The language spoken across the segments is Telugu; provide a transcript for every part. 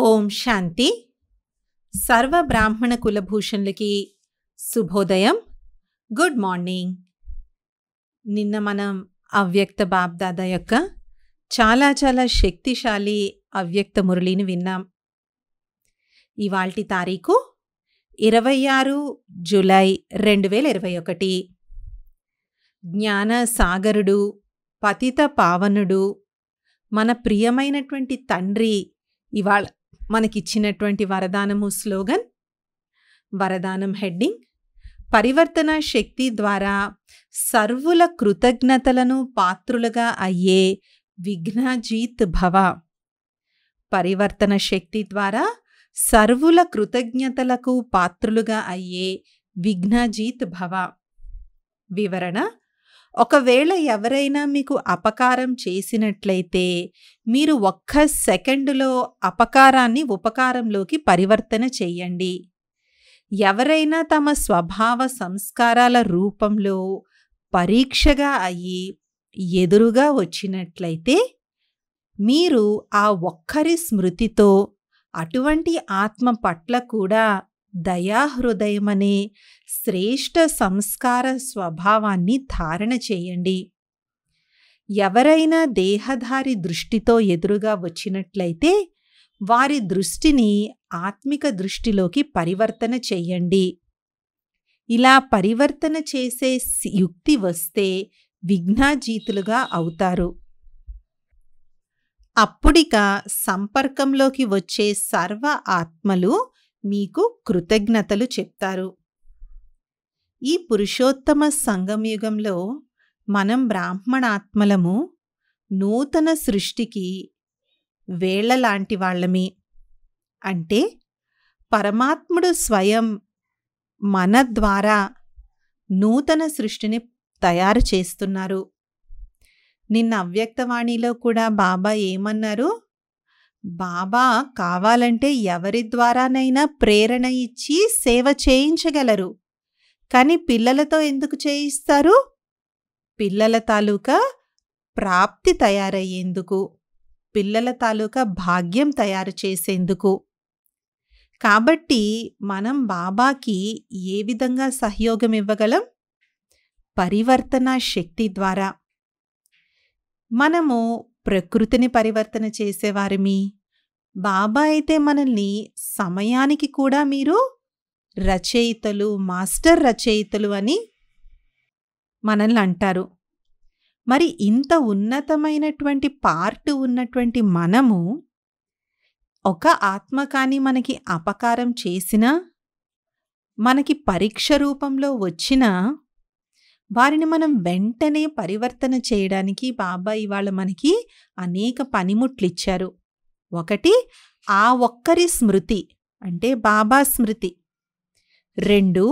ఓం శాంతి సర్వ బ్రాహ్మణ కులభూషణులకి శుభోదయం గుడ్ మార్నింగ్ నిన్న మనం అవ్యక్త బాబ్దాద యొక్క చాలా చాలా శక్తిశాలి అవ్యక్త మురళిని విన్నాం ఇవాల్టి తారీఖు ఇరవై ఆరు జూలై రెండు వేల ఇరవై ఒకటి జ్ఞాన సాగరుడు పతిత పావనుడు మన ప్రియమైనటువంటి తండ్రి ఇవాళ మనకిచ్చినటువంటి వరదానము స్లోగన్ వరదానం హెడ్డింగ్ పరివర్తన శక్తి ద్వారా సర్వుల కృతజ్ఞతలను పాత్రులుగా అయ్యే విఘ్నజీత్ భవ పరివర్తన శక్తి ద్వారా సర్వుల కృతజ్ఞతలకు పాత్రులుగా అయ్యే విఘ్నజీత్ భవ వివరణ ఒకవేళ ఎవరైనా మీకు అపకారం చేసినట్లయితే మీరు ఒక్క సెకండులో అపకారాన్ని ఉపకారంలోకి పరివర్తన చేయండి ఎవరైనా తమ స్వభావ సంస్కారాల రూపంలో పరీక్షగా అయ్యి ఎదురుగా వచ్చినట్లయితే మీరు ఆ ఒక్కరి స్మృతితో అటువంటి ఆత్మ పట్ల కూడా దయాహృదయమనే శ్రేష్ట సంస్కార స్వభావాన్ని ధారణ చేయండి ఎవరైనా దేహధారి దృష్టితో ఎదురుగా వచ్చినట్లయితే వారి దృష్టిని ఆత్మిక దృష్టిలోకి పరివర్తన చెయ్యండి ఇలా పరివర్తన చేసే యుక్తి వస్తే విఘ్నాజీతులుగా అవుతారు అప్పుడిక సంపర్కంలోకి వచ్చే సర్వ ఆత్మలు మీకు కృతజ్ఞతలు చెప్తారు ఈ పురుషోత్తమ సంగమయుగంలో మనం బ్రాహ్మణాత్మలము నూతన సృష్టికి వేళ్లలాంటి లాంటి వాళ్ళమే అంటే పరమాత్ముడు స్వయం మన ద్వారా నూతన సృష్టిని తయారు చేస్తున్నారు నిన్న అవ్యక్తవాణిలో కూడా బాబా ఏమన్నారు బాబా కావాలంటే ఎవరి ద్వారానైనా ప్రేరణ ఇచ్చి సేవ చేయించగలరు కానీ పిల్లలతో ఎందుకు చేయిస్తారు పిల్లల తాలూకా ప్రాప్తి తయారయ్యేందుకు పిల్లల తాలూకా భాగ్యం తయారు చేసేందుకు కాబట్టి మనం బాబాకి ఏ విధంగా సహయోగం ఇవ్వగలం పరివర్తన శక్తి ద్వారా మనము ప్రకృతిని పరివర్తన చేసేవారు మీ బాబా అయితే మనల్ని సమయానికి కూడా మీరు రచయితలు మాస్టర్ రచయితలు అని మనల్ని అంటారు మరి ఇంత ఉన్నతమైనటువంటి పార్ట్ ఉన్నటువంటి మనము ఒక ఆత్మ కానీ మనకి అపకారం చేసినా మనకి పరీక్ష రూపంలో వచ్చినా వారిని మనం వెంటనే పరివర్తన చేయడానికి బాబా ఇవాళ మనకి అనేక పనిముట్లు ఇచ్చారు ఒకటి ఆ ఒక్కరి స్మృతి అంటే బాబా స్మృతి రెండు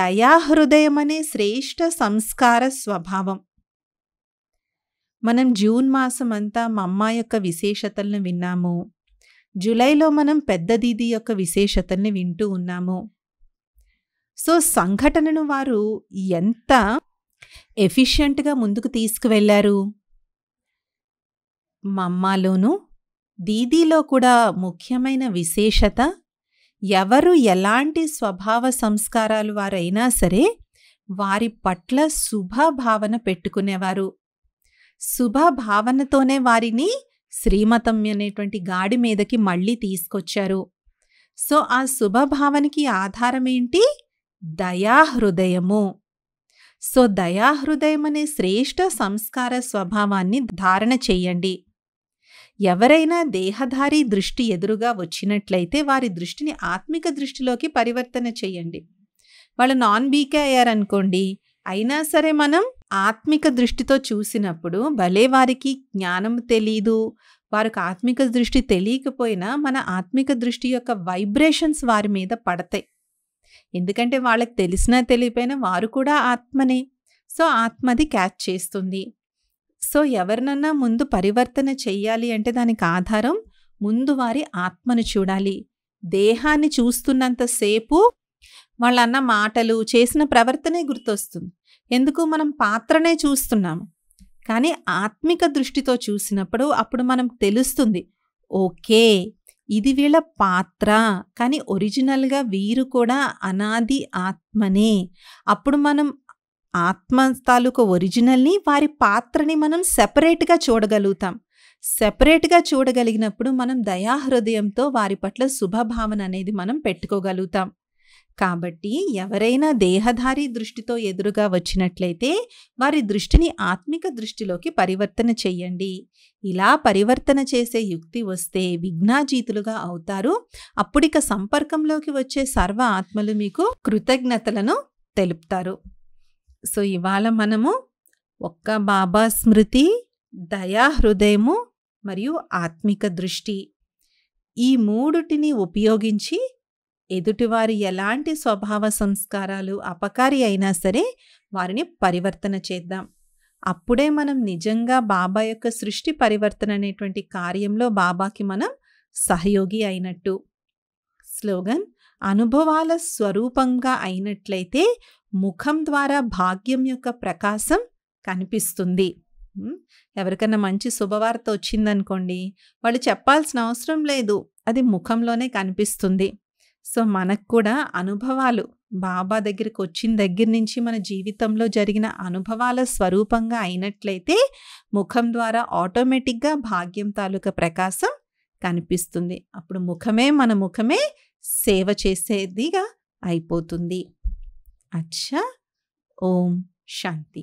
దయాహృదయం అనే శ్రేష్ఠ సంస్కార స్వభావం మనం జూన్ మాసం అంతా మా అమ్మ యొక్క విశేషతలను విన్నాము జూలైలో మనం పెద్ద దీది యొక్క విశేషతల్ని వింటూ ఉన్నాము సో సంఘటనను వారు ఎంత ఎఫిషియంట్గా ముందుకు తీసుకువెళ్లారు మమ్మాలోనూ దీదీలో కూడా ముఖ్యమైన విశేషత ఎవరు ఎలాంటి స్వభావ సంస్కారాలు వారైనా సరే వారి పట్ల శుభభావన పెట్టుకునేవారు శుభభావనతోనే వారిని శ్రీమతం అనేటువంటి గాడి మీదకి మళ్ళీ తీసుకొచ్చారు సో ఆ శుభభావనకి ఆధారమేంటి దయాహృదయము సో దయాహృదయమనే శ్రేష్ఠ సంస్కార స్వభావాన్ని ధారణ చెయ్యండి ఎవరైనా దేహధారి దృష్టి ఎదురుగా వచ్చినట్లయితే వారి దృష్టిని ఆత్మిక దృష్టిలోకి పరివర్తన చేయండి వాళ్ళు నాన్ బీకే అయ్యారనుకోండి అయినా సరే మనం ఆత్మిక దృష్టితో చూసినప్పుడు భలే వారికి జ్ఞానం తెలీదు వారికి ఆత్మిక దృష్టి తెలియకపోయినా మన ఆత్మిక దృష్టి యొక్క వైబ్రేషన్స్ వారి మీద పడతాయి ఎందుకంటే వాళ్ళకి తెలిసినా తెలియపోయినా వారు కూడా ఆత్మనే సో ఆత్మది క్యాచ్ చేస్తుంది సో ఎవరినన్నా ముందు పరివర్తన చెయ్యాలి అంటే దానికి ఆధారం ముందు వారి ఆత్మను చూడాలి దేహాన్ని చూస్తున్నంతసేపు వాళ్ళన్న మాటలు చేసిన ప్రవర్తనే గుర్తొస్తుంది ఎందుకు మనం పాత్రనే చూస్తున్నాము కానీ ఆత్మిక దృష్టితో చూసినప్పుడు అప్పుడు మనం తెలుస్తుంది ఓకే ఇది వీళ్ళ పాత్ర కానీ ఒరిజినల్గా వీరు కూడా అనాది ఆత్మనే అప్పుడు మనం ఆత్మ తాలూకు ఒరిజినల్ని వారి పాత్రని మనం సెపరేట్గా చూడగలుగుతాం సెపరేట్గా చూడగలిగినప్పుడు మనం దయాహృదయంతో వారి పట్ల శుభభావన అనేది మనం పెట్టుకోగలుగుతాం కాబట్టి ఎవరైనా దేహధారి దృష్టితో ఎదురుగా వచ్చినట్లయితే వారి దృష్టిని ఆత్మిక దృష్టిలోకి పరివర్తన చెయ్యండి ఇలా పరివర్తన చేసే యుక్తి వస్తే విఘ్నాజీతులుగా అవుతారు అప్పుడిక సంపర్కంలోకి వచ్చే సర్వ ఆత్మలు మీకు కృతజ్ఞతలను తెలుపుతారు సో ఇవాళ మనము ఒక్క బాబా స్మృతి దయా హృదయము మరియు ఆత్మిక దృష్టి ఈ మూడుటిని ఉపయోగించి ఎదుటివారి ఎలాంటి స్వభావ సంస్కారాలు అపకారి అయినా సరే వారిని పరివర్తన చేద్దాం అప్పుడే మనం నిజంగా బాబా యొక్క సృష్టి పరివర్తన అనేటువంటి కార్యంలో బాబాకి మనం సహయోగి అయినట్టు స్లోగన్ అనుభవాల స్వరూపంగా అయినట్లయితే ముఖం ద్వారా భాగ్యం యొక్క ప్రకాశం కనిపిస్తుంది ఎవరికన్నా మంచి శుభవార్త వచ్చిందనుకోండి వాళ్ళు చెప్పాల్సిన అవసరం లేదు అది ముఖంలోనే కనిపిస్తుంది సో మనకు కూడా అనుభవాలు బాబా దగ్గరికి వచ్చిన దగ్గర నుంచి మన జీవితంలో జరిగిన అనుభవాల స్వరూపంగా అయినట్లయితే ముఖం ద్వారా ఆటోమేటిక్గా భాగ్యం తాలూకా ప్రకాశం కనిపిస్తుంది అప్పుడు ముఖమే మన ముఖమే సేవ చేసేదిగా అయిపోతుంది అచ్చా ఓం శాంతి